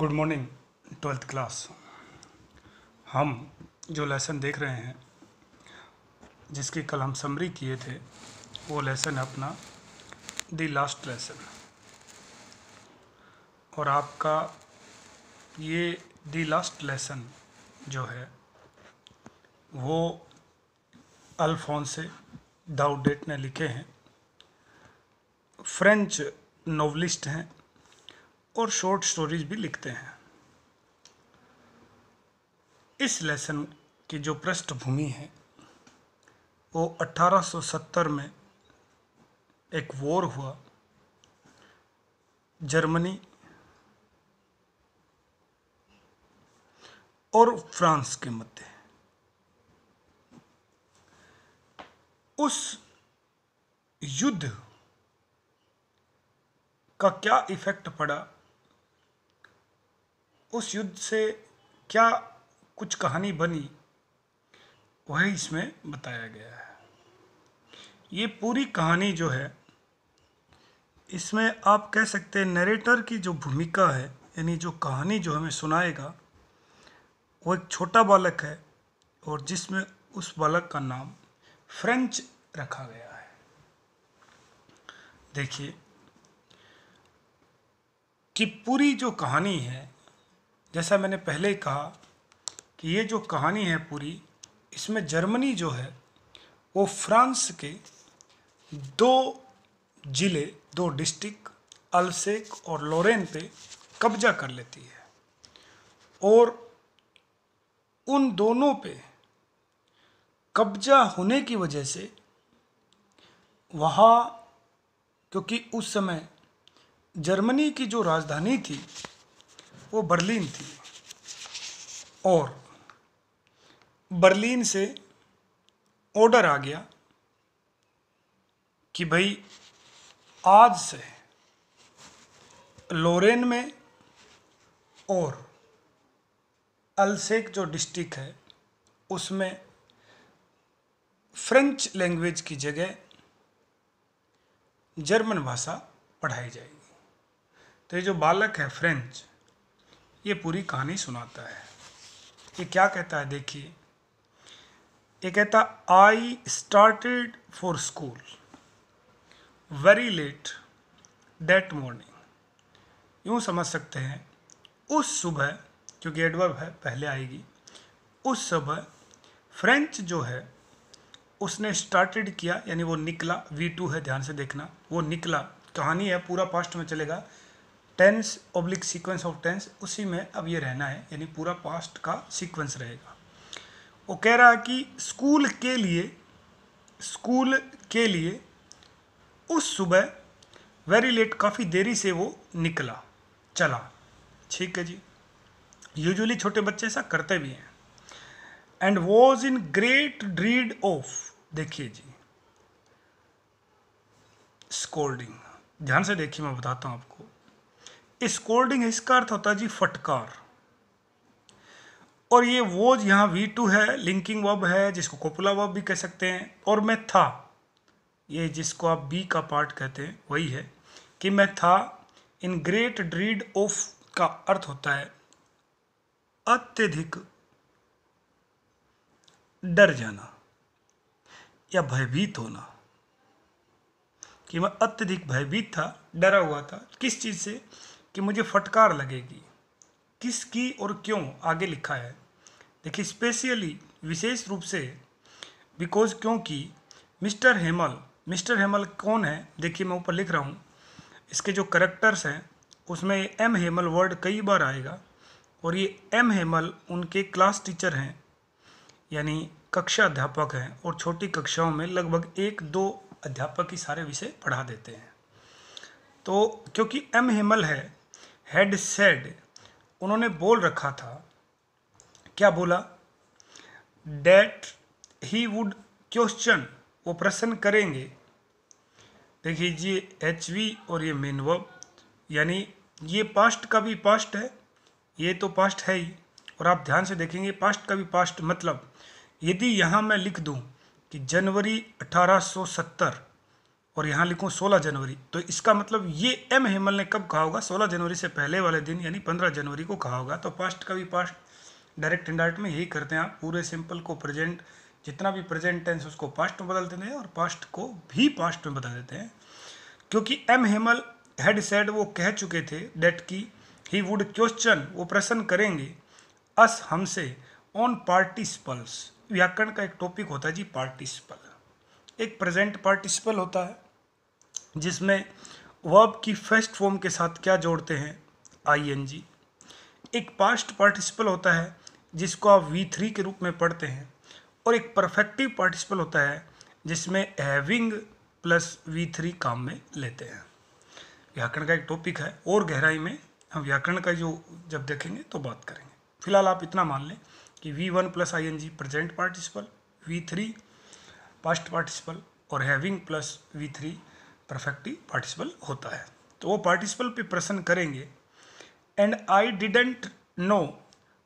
good morning twelfth class हम जो lesson देख रहे हैं जिसकी कल हम समरी किए थे वो लेसन है अपना दी लास्ट लेसन और आपका ये द लास्ट लेसन जो है वो अल्फोंसे दाउडेट ने लिखे हैं फ्रेंच नोवलिस्ट हैं और शॉर्ट स्टोरीज भी लिखते हैं इस लेसन की जो पृष्ठभूमि है वो 1870 में एक वॉर हुआ जर्मनी और फ्रांस के मध्य उस युद्ध का क्या इफेक्ट पड़ा उस युद्ध से क्या कुछ कहानी बनी वह इसमें बताया गया है ये पूरी कहानी जो है इसमें आप कह सकते हैं नरेटर की जो भूमिका है यानी जो कहानी जो हमें सुनाएगा वो एक छोटा बालक है और जिसमें उस बालक का नाम फ्रेंच रखा गया है देखिए कि पूरी जो कहानी है जैसा मैंने पहले ही कहा कि ये जो कहानी है पूरी इसमें जर्मनी जो है वो फ्रांस के दो ज़िले दो डिस्ट्रिक्ट अलसेक और लोरेन पे कब्जा कर लेती है और उन दोनों पे कब्जा होने की वजह से वहाँ क्योंकि उस समय जर्मनी की जो राजधानी थी वो बर्लिन थी और बर्लिन से ऑर्डर आ गया कि भाई आज से लोरेन में और अलसेक जो डिस्ट्रिक्ट है उसमें फ्रेंच लैंग्वेज की जगह जर्मन भाषा पढ़ाई जाएगी तो ये जो बालक है फ्रेंच ये पूरी कहानी सुनाता है ये क्या कहता है देखिए ये कहता I started for school very late that morning यूं समझ सकते हैं उस सुबह क्योंकि एडवर्ब है पहले आएगी उस सुबह फ्रेंच जो है उसने स्टार्टेड किया यानी वो निकला वी टू है ध्यान से देखना वो निकला कहानी है पूरा पास्ट में चलेगा tense oblique sequence of tense उसी में अब ये रहना है यानी पूरा पास्ट का सीक्वेंस रहेगा वो कह रहा कि स्कूल के लिए स्कूल के लिए उस सुबह वेरी लेट काफ़ी देरी से वो निकला चला ठीक है जी यूजुअली छोटे बच्चे ऐसा करते भी हैं and was in great dread of देखिए जी स्कोल्डिंग ध्यान से देखिए मैं बताता हूँ आपको स्कोल्डिंग इसका अर्थ होता है जी फटकार और ये वो यहाँ वी टू है लिंकिंग वब है जिसको कोपला वब भी कह सकते हैं और मैं था ये जिसको आप बी का पार्ट कहते हैं वही है कि मैं था इन ग्रेट ड्रीड ऑफ का अर्थ होता है अत्यधिक डर जाना या भयभीत होना कि मैं अत्यधिक भयभीत था डरा हुआ था किस चीज़ से कि मुझे फटकार लगेगी किसकी और क्यों आगे लिखा है देखिए स्पेशली विशेष रूप से बिकॉज क्योंकि मिस्टर हेमल मिस्टर हेमल कौन है देखिए मैं ऊपर लिख रहा हूँ इसके जो करेक्टर्स हैं उसमें एम हेमल वर्ड कई बार आएगा और ये एम हेमल उनके क्लास टीचर हैं यानी कक्षा अध्यापक हैं और छोटी कक्षाओं में लगभग एक दो अध्यापक ही सारे विषय पढ़ा देते हैं तो क्योंकि एम हेमल है हैड सेड उन्होंने बोल रखा था क्या बोला डैट ही वुड क्वेश्चन वो प्रश्न करेंगे देखिए ये एच वी और ये मेन वर्ब यानी ये पास्ट का भी पास्ट है ये तो पास्ट है ही और आप ध्यान से देखेंगे पास्ट का भी पास्ट मतलब यदि यहाँ मैं लिख दूँ कि जनवरी 1870 और यहाँ लिखूँ 16 जनवरी तो इसका मतलब ये एम हेमल ने कब कहा होगा 16 जनवरी से पहले वाले दिन यानी 15 जनवरी को कहा होगा तो पास्ट का भी पास्ट डायरेक्ट इंडायरेक्ट में यही करते हैं आप पूरे सिंपल को प्रेजेंट जितना भी प्रेजेंट टेंस उसको पास्ट में बदल देते हैं और पास्ट को भी पास्ट में बता देते हैं क्योंकि एम हेमल हेड सेड वो कह चुके थे डेट की ही वुड क्वेश्चन वो प्रश्न करेंगे अस हमसे ऑन पार्टिसिपल्स व्याकरण का एक टॉपिक होता है जी पार्टिसिपल एक प्रेजेंट पार्टिसिपल होता है जिसमें वर्ब की फर्स्ट फॉर्म के साथ क्या जोड़ते हैं आई एक पास्ट पार्टिसिपल होता है जिसको आप वी थ्री के रूप में पढ़ते हैं और एक परफेक्टिव पार्टिसिपल होता है जिसमें हैविंग प्लस वी थ्री काम में लेते हैं व्याकरण का एक टॉपिक है और गहराई में हम व्याकरण का जो जब देखेंगे तो बात करेंगे फिलहाल आप इतना मान लें कि V one plus I N G present participle V three past participle और having plus V three perfectly participle होता है तो वो पार्टिसिपल पे प्रश्न करेंगे and I didn't know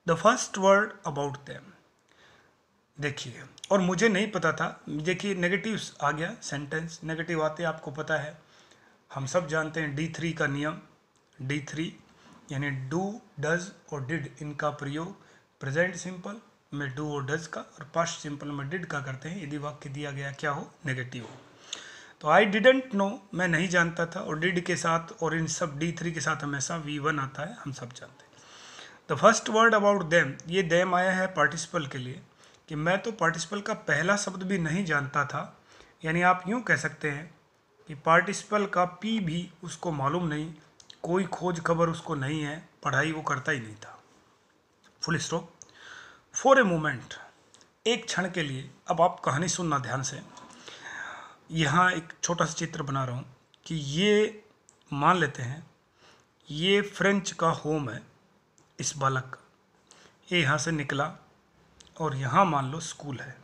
the first word about them देखिए और मुझे नहीं पता था देखिए नेगेटिव आ गया सेंटेंस नेगेटिव आते आपको पता है हम सब जानते हैं डी थ्री का नियम डी थ्री यानी डू डज और डिड इनका प्रयोग प्रेजेंट सिंपल में डू और डज का और पास्ट सिंपल में डिड का करते हैं यदि वाक्य दिया गया क्या हो नेगेटिव हो तो आई डिडेंट नो मैं नहीं जानता था और डिड के साथ और इन सब डी थ्री के साथ हमेशा वी वन आता है हम सब जानते हैं the first word about them ये देम आया है पार्टिसिपल के लिए कि मैं तो पार्टिसिपल का पहला शब्द भी नहीं जानता था यानी आप यूँ कह सकते हैं कि पार्टिसिपल का पी भी उसको मालूम नहीं कोई खोज खबर उसको नहीं है पढ़ाई वो करता ही नहीं था full stop for a moment एक क्षण के लिए अब आप कहानी सुनना ध्यान से यहाँ एक छोटा सा चित्र बना रहा हूँ कि ये मान लेते हैं ये फ्रेंच का होम है इस बालक का ये यहाँ से निकला और यहाँ मान लो स्कूल है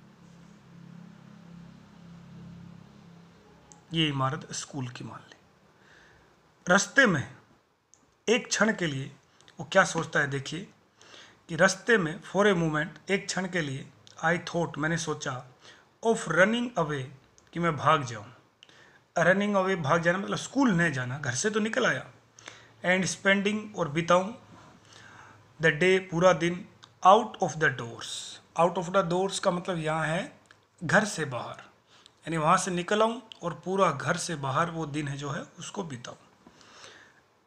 ये इमारत स्कूल की मान ली रस्ते में एक क्षण के लिए वो क्या सोचता है देखिए कि रस्ते में फॉर ए मोमेंट एक क्षण के लिए आई थॉट मैंने सोचा ऑफ रनिंग अवे कि मैं भाग जाऊँ रनिंग अवे भाग जाना मतलब स्कूल नहीं जाना घर से तो निकल आया एंड स्पेंडिंग और बिताऊँ द डे पूरा दिन out of the doors out of the doors का मतलब यहाँ है घर से बाहर यानी वहाँ से निकल आऊँ और पूरा घर से बाहर वो दिन है जो है उसको बिताऊँ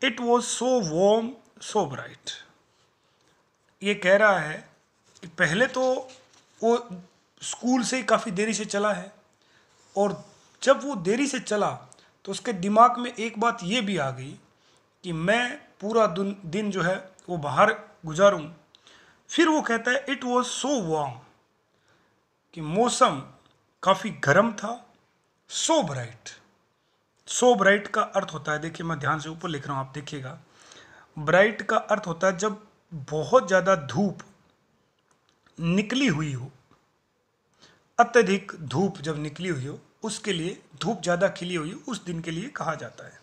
it was so warm so bright ये कह रहा है कि पहले तो वो स्कूल से ही काफ़ी देरी से चला है और जब वो देरी से चला तो उसके दिमाग में एक बात ये भी आ गई कि मैं पूरा दिन जो है वो बाहर गुजारूं फिर वो कहता है इट वॉज सो वॉम कि मौसम काफ़ी गर्म था सो ब्राइट सो ब्राइट का अर्थ होता है देखिए मैं ध्यान से ऊपर लिख रहा हूँ आप देखिएगा ब्राइट का अर्थ होता है जब बहुत ज़्यादा धूप निकली हुई हो अत्यधिक धूप जब निकली हुई हो उसके लिए धूप ज़्यादा खिली हुई उस दिन के लिए कहा जाता है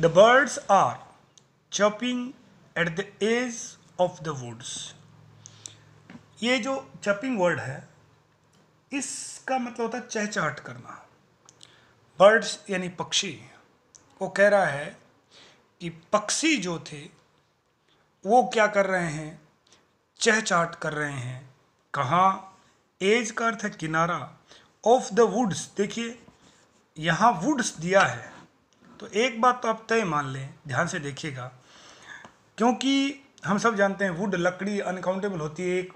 the birds are chirping at the edge of the woods ये जो चपिंग वर्ड है इसका मतलब होता है चहचहट करना बर्ड्स यानी पक्षी वो कह रहा है कि पक्षी जो थे वो क्या कर रहे हैं चहचहट कर रहे हैं कहाँ एज का अर्थ है किनारा ऑफ द वुड्स देखिए यहाँ वुड्स दिया है तो एक बात तो आप तय मान लें ध्यान से देखिएगा क्योंकि हम सब जानते हैं वुड लकड़ी अनकाउंटेबल होती है एक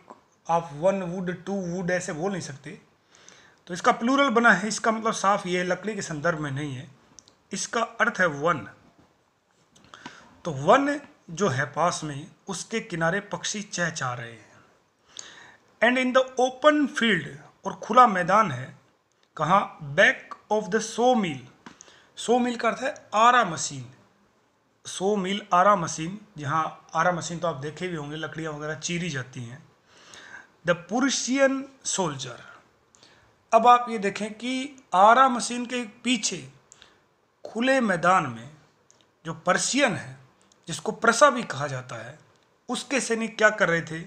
आप वन वुड टू वुड ऐसे बोल नहीं सकते तो इसका प्लूरल बना है इसका मतलब साफ ये है लकड़ी के संदर्भ में नहीं है इसका अर्थ है वन तो वन जो है पास में उसके किनारे पक्षी चहचा रहे हैं and in the open field और खुला मैदान है कहाँ back of the sawmill sawmill का अर्थ है आरा मशीन सो मिल आरा मशीन जहाँ आरा मशीन तो आप देखे भी होंगे लकड़ियाँ वगैरह चीरी जाती हैं द पुरुषियन सोल्जर अब आप ये देखें कि आरा मशीन के पीछे खुले मैदान में जो पर्सियन है जिसको प्रसा भी कहा जाता है उसके सैनिक क्या कर रहे थे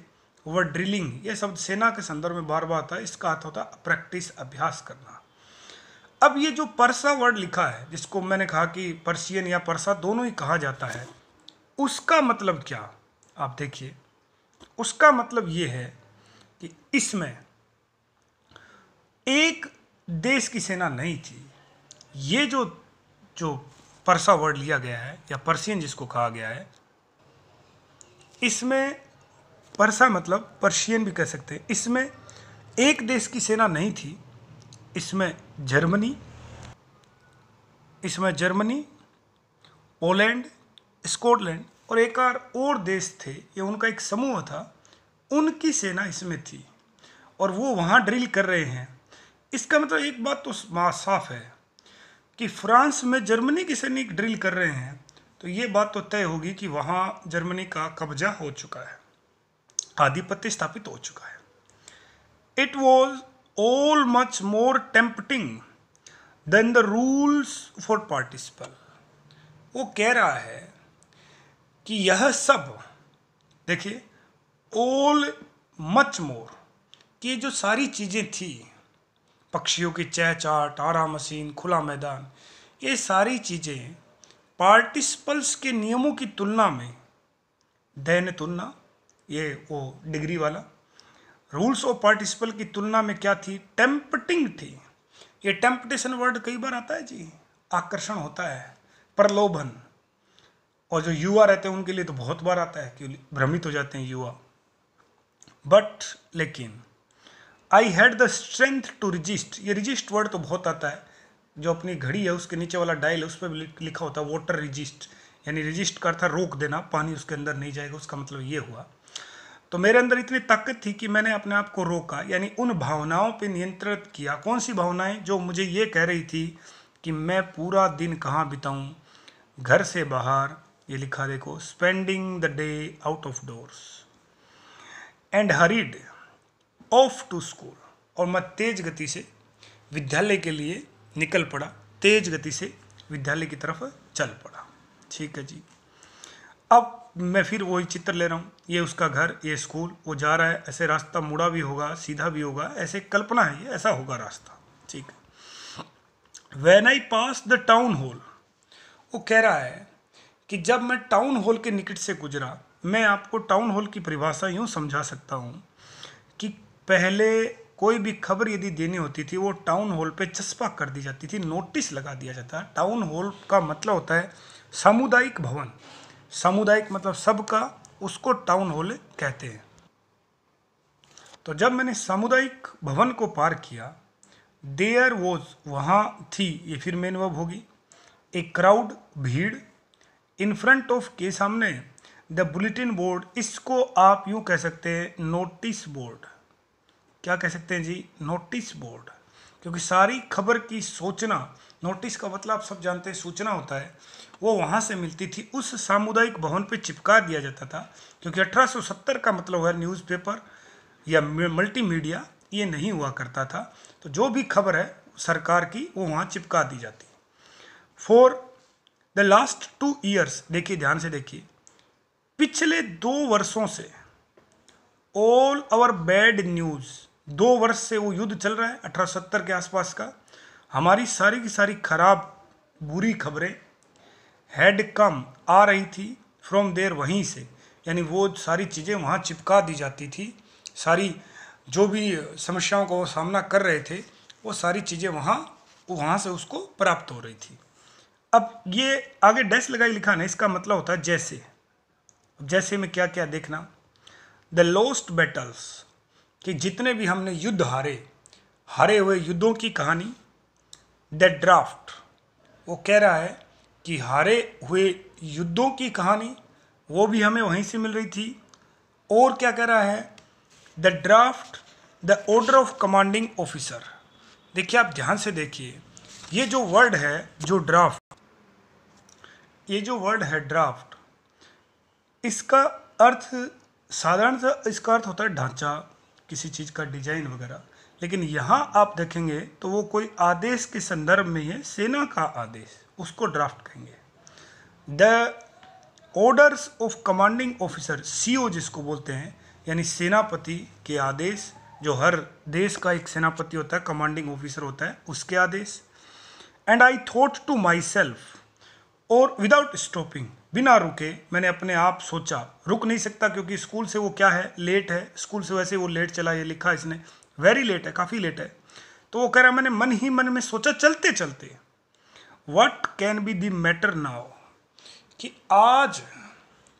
वह ड्रिलिंग ये शब्द सेना के संदर्भ में बार बार आता है इसका अर्थ होता है प्रैक्टिस अभ्यास करना अब ये जो परसा वर्ड लिखा है जिसको मैंने कहा कि पर्शियन या परसा दोनों ही कहा जाता है उसका मतलब क्या आप देखिए उसका मतलब ये है कि इसमें एक देश की सेना नहीं थी ये जो जो परसा वर्ड लिया गया है या पर्सियन जिसको कहा गया है इसमें परसा मतलब पर्शियन भी कह सकते हैं इसमें एक देश की सेना नहीं थी इसमें जर्मनी इसमें जर्मनी पोलैंड स्कॉटलैंड और एक आर और देश थे ये उनका एक समूह था उनकी सेना इसमें थी और वो वहाँ ड्रिल कर रहे हैं इसका मतलब एक बात तो साफ है कि फ्रांस में जर्मनी के सैनिक ड्रिल कर रहे हैं तो ये बात तो तय होगी कि वहाँ जर्मनी का कब्जा हो चुका है आधिपत्य स्थापित हो चुका है it was all much more tempting than the rules for participle वो कह रहा है कि यह सब देखिए ऑल मच मोर कि जो सारी चीज़ें थी पक्षियों की चहचाट आरा मशीन खुला मैदान ये सारी चीज़ें पार्टिसिपल्स के नियमों की तुलना में दैन तुलना ये वो डिग्री वाला रूल्स ऑफ पार्टिसिपल की तुलना में क्या थी टेम्पटिंग थी ये टेम्पटेशन वर्ड कई बार आता है जी आकर्षण होता है प्रलोभन और जो युवा रहते हैं उनके लिए तो बहुत बार आता है कि भ्रमित हो जाते हैं युवा बट लेकिन I had the strength to resist ये रजिस्ट वर्ड तो बहुत आता है जो अपनी घड़ी है उसके नीचे वाला डायल है उस पर लिखा होता है वाटर रजिस्ट यानी रजिस्ट करता रोक देना पानी उसके अंदर नहीं जाएगा उसका मतलब ये हुआ तो मेरे अंदर इतनी ताकत थी कि मैंने अपने आप को रोका यानी उन भावनाओं पे नियंत्रित किया कौन सी भावनाएं जो मुझे ये कह रही थी कि मैं पूरा दिन कहाँ बिताऊँ घर से बाहर ये लिखा देखो spending the day out of doors and hurried off to school और मैं तेज गति से विद्यालय के लिए निकल पड़ा तेज गति से विद्यालय की तरफ चल पड़ा ठीक है जी अब मैं फिर वही चित्र ले रहा हूँ ये उसका घर ये स्कूल वो जा रहा है ऐसे रास्ता मुड़ा भी होगा सीधा भी होगा ऐसे कल्पना है ये ऐसा होगा रास्ता ठीक है when I pass the town hall वो कह रहा है कि जब मैं टाउन हॉल के निकट से गुजरा मैं आपको टाउन हॉल की परिभाषा यूँ समझा सकता हूँ कि पहले कोई भी खबर यदि देनी होती थी वो टाउन हॉल पे चस्पा कर दी जाती थी नोटिस लगा दिया जाता टाउन हॉल का मतलब होता है सामुदायिक भवन सामुदायिक मतलब सबका उसको टाउन हॉल कहते हैं तो जब मैंने सामुदायिक भवन को पार किया देयर वॉज वहाँ थी ये फिर मेन वब होगी ए क्राउड भीड़ इन फ्रंट ऑफ के सामने द बुलेटिन बोर्ड इसको आप यूँ कह सकते हैं नोटिस बोर्ड क्या कह सकते हैं जी नोटिस बोर्ड क्योंकि सारी खबर की सूचना नोटिस का मतलब आप सब जानते हैं सूचना होता है वो वहाँ से मिलती थी उस सामुदायिक भवन पे चिपका दिया जाता था क्योंकि 1870 का मतलब है न्यूज़पेपर या मल्टीमीडिया ये नहीं हुआ करता था तो जो भी खबर है सरकार की वो वहाँ चिपका दी जाती for the last two years देखिए ध्यान से देखिए पिछले दो वर्षों से ऑल आवर बैड न्यूज़ दो वर्ष से वो युद्ध चल रहा है अठारह के आसपास का हमारी सारी की सारी खराब बुरी खबरें हेड कम आ रही थी फ्रॉम देर वहीं से यानी वो सारी चीज़ें वहाँ चिपका दी जाती थी सारी जो भी समस्याओं का वो सामना कर रहे थे वो सारी चीज़ें वहाँ वहाँ से उसको प्राप्त हो रही थी अब ये आगे डैश लगाई लिखा ना इसका मतलब होता है जैसे जैसे में क्या क्या देखना द लोस्ट बैटल्स कि जितने भी हमने युद्ध हारे हारे हुए युद्धों की कहानी द ड्राफ्ट वो कह रहा है कि हारे हुए युद्धों की कहानी वो भी हमें वहीं से मिल रही थी और क्या कह रहा है the draft the order of commanding officer देखिए आप ध्यान से देखिए ये जो वर्ड है जो ड्राफ्ट ये जो वर्ड है ड्राफ्ट इसका अर्थ साधारण सा इसका अर्थ होता है ढांचा किसी चीज़ का डिजाइन वगैरह लेकिन यहाँ आप देखेंगे तो वो कोई आदेश के संदर्भ में है सेना का आदेश उसको ड्राफ्ट कहेंगे the orders of commanding officer सी जिसको बोलते हैं यानी सेनापति के आदेश जो हर देश का एक सेनापति होता है कमांडिंग ऑफिसर होता है उसके आदेश and I thought to myself और विदाउट स्टॉपिंग बिना रुके मैंने अपने आप सोचा रुक नहीं सकता क्योंकि स्कूल से वो क्या है लेट है स्कूल से वैसे वो लेट चला ये लिखा इसने वेरी लेट है काफ़ी लेट है तो वो कह रहा मैंने मन ही मन में सोचा चलते चलते what can be the matter now कि आज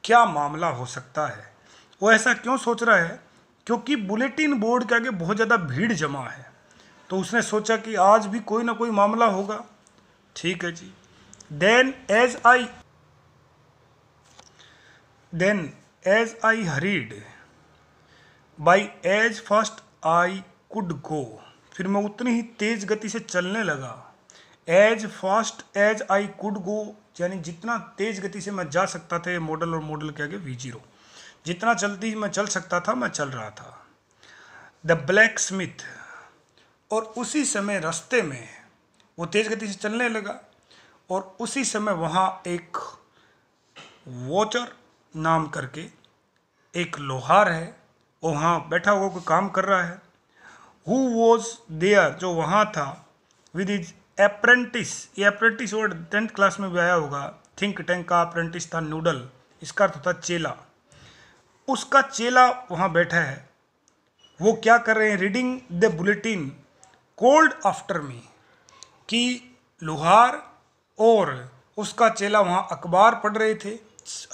क्या मामला हो सकता है वो ऐसा क्यों सोच रहा है क्योंकि बुलेटिन बोर्ड के आगे बहुत ज़्यादा भीड़ जमा है तो उसने सोचा कि आज भी कोई ना कोई मामला होगा ठीक है जी then as I Then, as I hurried, by as fast I could go, फिर मैं उतनी ही तेज गति से चलने लगा as fast as I could go यानी जितना तेज गति से मैं जा सकता था ये मॉडल और मॉडल के आगे वी जीरो जितना जल्दी मैं चल सकता था मैं चल रहा था द ब्लैक स्मिथ और उसी समय रास्ते में वो तेज गति से चलने लगा और उसी समय वहाँ एक वॉचर नाम करके एक लोहार है वो वहाँ बैठा हुआ कोई काम कर रहा है हु वॉज देयर जो वहाँ था विद इज अप्रेंटिस ये अप्रेंटिस वर्ड टेंथ क्लास में भी आया होगा थिंक टैंक का अप्रेंटिस था नूडल इसका अर्थ होता चेला उसका चेला वहाँ बैठा है वो क्या कर रहे हैं reading the bulletin called after me कि लोहार और उसका चेला वहाँ अखबार पढ़ रहे थे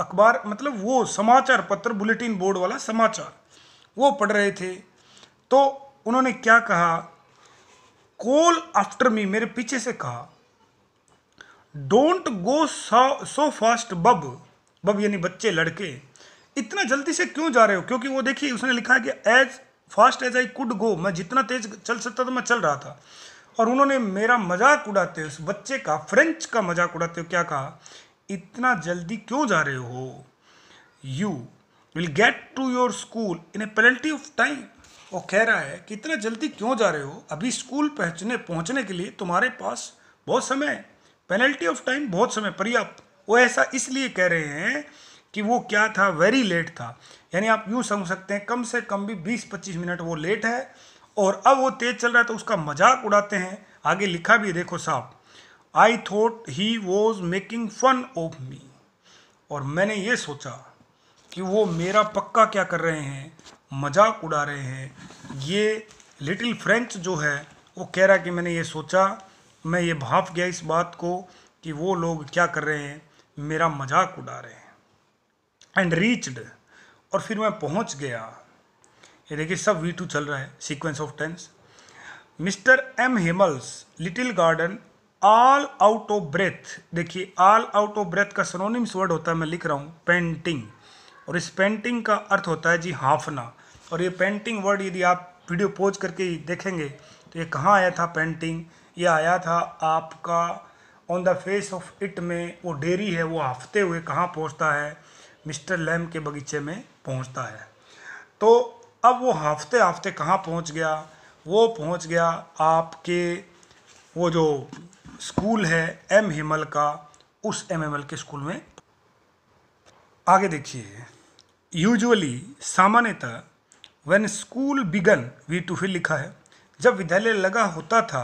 अखबार मतलब वो समाचार पत्र बुलेटिन बोर्ड वाला समाचार वो पढ़ रहे थे तो उन्होंने क्या कहा कॉल आफ्टर मी मेरे पीछे से कहा डोंट गो सो फास्ट बब बब यानी बच्चे लड़के इतना जल्दी से क्यों जा रहे हो क्योंकि वो देखिए उसने लिखा है कि as fast as I could go मैं जितना तेज चल सकता था मैं चल रहा था और उन्होंने मेरा मजाक उड़ाते हुए उस बच्चे का फ्रेंच का मजाक उड़ाते हुए क्या कहा इतना जल्दी क्यों जा रहे हो you will get to your school in a penalty of time वो कह रहा है कि इतना जल्दी क्यों जा रहे हो अभी स्कूल पहुँचने पहुँचने के लिए तुम्हारे पास बहुत समय है पेनल्टी ऑफ टाइम बहुत समय पर्याप्त वो ऐसा इसलिए कह रहे हैं कि वो क्या था वेरी लेट था यानी आप यूँ समझ सकते हैं कम से कम भी 20-25 मिनट वो लेट है और अब वो तेज़ चल रहा है तो उसका मजाक उड़ाते हैं आगे लिखा भी देखो साहब I thought he was making fun of me और मैंने ये सोचा कि वो मेरा पक्का क्या कर रहे हैं मजाक उड़ा रहे हैं ये लिटिल फ्रेंच जो है वो कह रहा है कि मैंने ये सोचा मैं ये भाप गया इस बात को कि वो लोग क्या कर रहे हैं मेरा मजाक उड़ा रहे हैं एंड रीच्ड और फिर मैं पहुंच गया ये देखिए सब वी टू चल रहा है sequence of tense Mr M Hamel's little garden all out of breath देखिए ऑल आउट ऑफ ब्रेथ का सरोनिम्स वर्ड होता है मैं लिख रहा हूँ पेंटिंग और इस पेंटिंग का अर्थ होता है जी हाफना और ये पेंटिंग वर्ड यदि आप वीडियो पोज करके देखेंगे तो ये कहाँ आया था पेंटिंग ये आया था आपका on the face of it में वो डेरी है वो हफ्ते हुए कहाँ पहुँचता है मिस्टर लैम के बगीचे में पहुँचता है तो अब वो हफ्ते हफ्ते कहाँ पहुँच गया वो पहुँच गया आपके वो जो स्कूल है एम हिमल का उस एम एम के स्कूल में आगे देखिए यूजुअली सामान्यतः when school began V two फिर लिखा है जब विद्यालय लगा होता था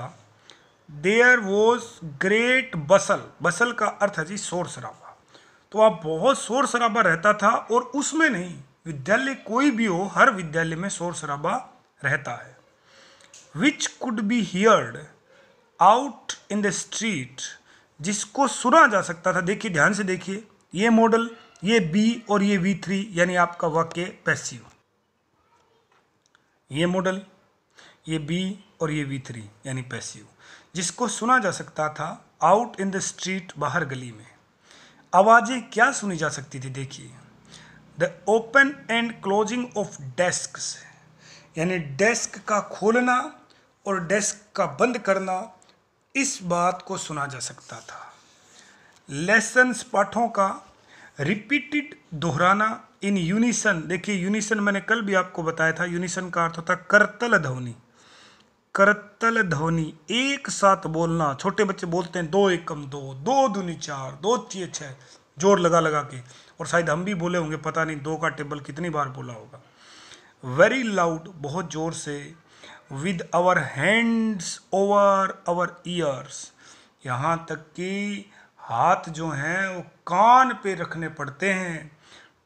there was great bustle bustle का अर्थ है जी शोर शराबा तो आप बहुत शोर शराबा रहता था और उसमें नहीं विद्यालय कोई भी हो हर विद्यालय में शोर शराबा रहता है which could be heard out in the street जिसको सुना जा सकता था देखिए ध्यान से देखिए ये मॉडल ये बी और ये वी थ्री यानी आपका वाक्य पैसिव ये मॉडल ये बी और ये वी थ्री यानी पैसिव जिसको सुना जा सकता था आउट इन द स्ट्रीट बाहर गली में आवाज़ें क्या सुनी जा सकती थी देखिए the open and closing of desk यानी डेस्क का खोलना और डेस्क का बंद करना इस बात को सुना जा सकता था लेसन्स पाठों का रिपीटेड दोहराना इन यूनिसन देखिए यूनिसन मैंने कल भी आपको बताया था यूनिसन का अर्थ होता करतल ध्वनि करतल ध्वनि एक साथ बोलना छोटे बच्चे बोलते हैं दो एकम दो दो धुनी चार दो छिए छः जोर लगा लगा के और शायद हम भी बोले होंगे पता नहीं दो का टेबल कितनी बार बोला होगा वेरी लाउड बहुत ज़ोर से with our hands over our ears यहाँ तक कि हाथ जो हैं वो कान पे रखने पड़ते हैं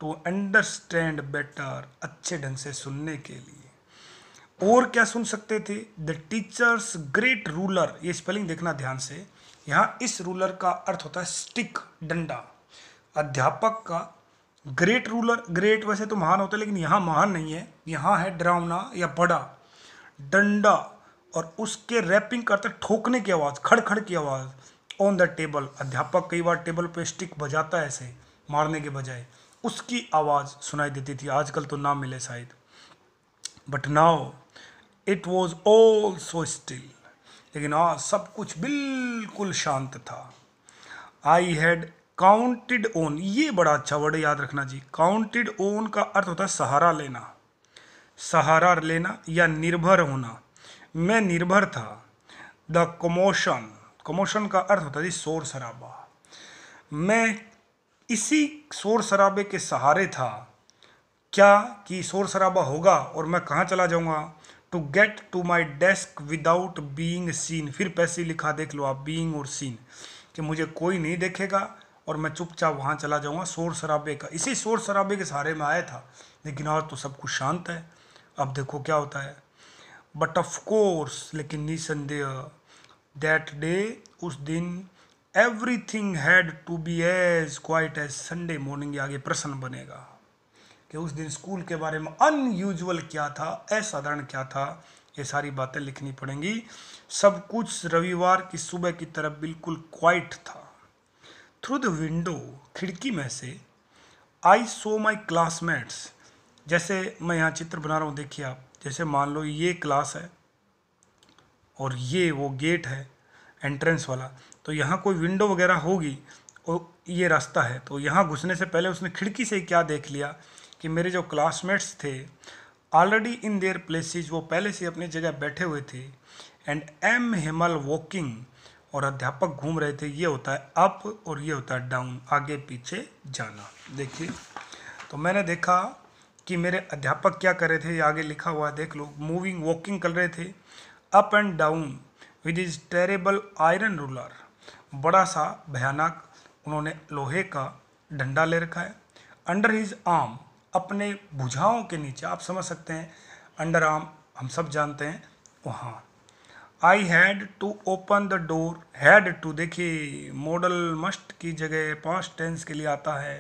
टू अंडरस्टैंड बेटर अच्छे ढंग से सुनने के लिए और क्या सुन सकते थे द टीचर्स ग्रेट रूलर ये स्पेलिंग देखना ध्यान से यहाँ इस रूलर का अर्थ होता है स्टिक डंडा अध्यापक का ग्रेट रूलर ग्रेट वैसे तो महान होता है लेकिन यहाँ महान नहीं है यहाँ है डरावना या बड़ा डंडा और उसके रैपिंग करते ठोकने की आवाज़ खड़खड़ की आवाज़ ऑन द टेबल अध्यापक कई बार टेबल पे स्टिक बजाता है ऐसे मारने के बजाय उसकी आवाज़ सुनाई देती थी आजकल तो ना मिले शायद but now it was all so still लेकिन आज सब कुछ बिल्कुल शांत था आई हैड काउंटेड ओन ये बड़ा अच्छा वर्ड याद रखना जी काउंटेड ओन का अर्थ होता है सहारा लेना सहारा लेना या निर्भर होना मैं निर्भर था द कमोशन कमोशन का अर्थ होता है जी शोर शराबा मैं इसी शोर शराबे के सहारे था क्या कि शोर शराबा होगा और मैं कहाँ चला जाऊँगा to get to my desk without being seen फिर पैसे लिखा देख लो आप बींग और सीन कि मुझे कोई नहीं देखेगा और मैं चुपचाप वहाँ चला जाऊँगा शोर शराबे का इसी शोर शराबे के सहारे में आया था लेकिन आज तो सब कुछ शांत है अब देखो क्या होता है बट ऑफ कोर्स लेकिन निसंदेह दैट डे उस दिन everything had to be as quiet as Sunday morning आगे प्रश्न बनेगा कि उस दिन स्कूल के बारे में अनयूजल क्या था असाधारण क्या था ये सारी बातें लिखनी पड़ेंगी सब कुछ रविवार की सुबह की तरफ बिल्कुल क्वाइट था थ्रू द विंडो खिड़की में से आई सो माई क्लासमेट्स जैसे मैं यहाँ चित्र बना रहा हूँ देखिए आप जैसे मान लो ये क्लास है और ये वो गेट है एंट्रेंस वाला तो यहाँ कोई विंडो वगैरह होगी और ये रास्ता है तो यहाँ घुसने से पहले उसने खिड़की से क्या देख लिया कि मेरे जो क्लासमेट्स थे ऑलरेडी इन देयर प्लेसेस वो पहले से अपनी जगह बैठे हुए थे एंड एम हेमल वॉकिंग और अध्यापक घूम रहे थे ये होता है अप और ये होता है डाउन आगे पीछे जाना देखिए तो मैंने देखा कि मेरे अध्यापक क्या कर रहे थे आगे लिखा हुआ देख लो मूविंग वॉकिंग कर रहे थे up and down with his terrible iron ruler बड़ा सा भयानक उन्होंने लोहे का डंडा ले रखा है अंडर हिज आर्म अपने भुजाओं के नीचे आप समझ सकते हैं अंडर आर्म हम सब जानते हैं वहाँ I had to open the door had to देखिए मॉडल मस्ट की जगह पास्ट टेंस के लिए आता है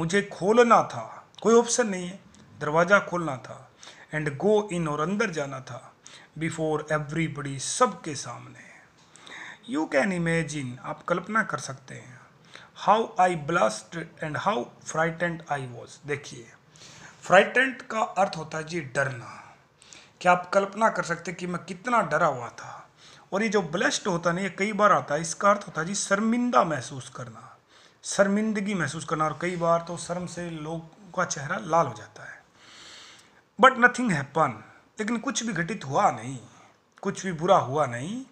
मुझे खोलना था कोई ऑप्शन नहीं है दरवाज़ा खोलना था एंड गो इन और अंदर जाना था बिफोर एवरीबडी सब के सामने यू कैन इमेजिन आप कल्पना कर सकते हैं how I blast and how frightened I was देखिए फ्राइटेंट का अर्थ होता है जी डरना क्या आप कल्पना कर सकते कि मैं कितना डरा हुआ था और ये जो ब्लस्ट होता नहीं ये कई बार आता है इसका अर्थ होता है जी शर्मिंदा महसूस करना शर्मिंदगी महसूस करना और कई बार तो शर्म से लोग का चेहरा लाल हो जाता है बट नथिंग हैपन लेकिन कुछ भी घटित हुआ नहीं कुछ भी बुरा हुआ नहीं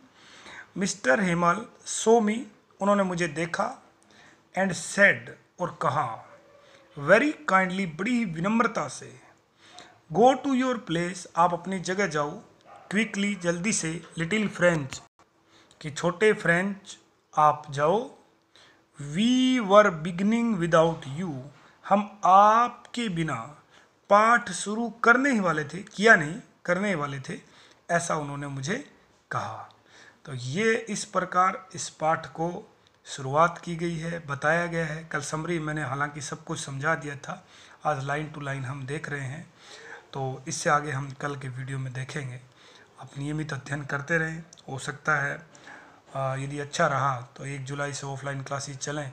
मिस्टर हेमल सो मी उन्होंने मुझे देखा एंड सेड और कहा वेरी काइंडली बड़ी ही विनम्रता से गो टू योर प्लेस आप अपनी जगह जाओ क्विकली जल्दी से लिटिल फ्रेंच कि छोटे फ्रेंच आप जाओ we were beginning without you हम आपके बिना पाठ शुरू करने ही वाले थे किया नहीं करने ही वाले थे ऐसा उन्होंने मुझे कहा तो ये इस प्रकार इस पाठ को शुरुआत की गई है बताया गया है कल समरी मैंने हालांकि सब कुछ समझा दिया था आज लाइन टू लाइन हम देख रहे हैं तो इससे आगे हम कल के वीडियो में देखेंगे आप नियमित अध्ययन करते रहें हो सकता है यदि अच्छा रहा तो एक जुलाई से ऑफलाइन क्लासेस चलें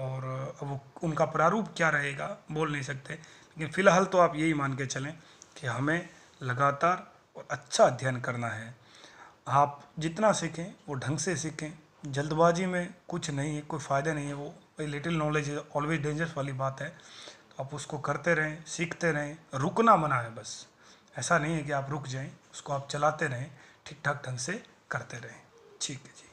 और अब उनका प्रारूप क्या रहेगा बोल नहीं सकते लेकिन फ़िलहाल तो आप यही मान के चलें कि हमें लगातार और अच्छा अध्ययन करना है आप जितना सीखें वो ढंग से सीखें जल्दबाजी में कुछ नहीं है कोई फ़ायदा नहीं है वो लिटिल नॉलेज ऑलवेज डेंजरस वाली बात है तो आप उसको करते रहें सीखते रहें रुकना मना है बस ऐसा नहीं है कि आप रुक जाएं उसको आप चलाते रहें ठीक ठाक ढंग से करते रहें ठीक है जी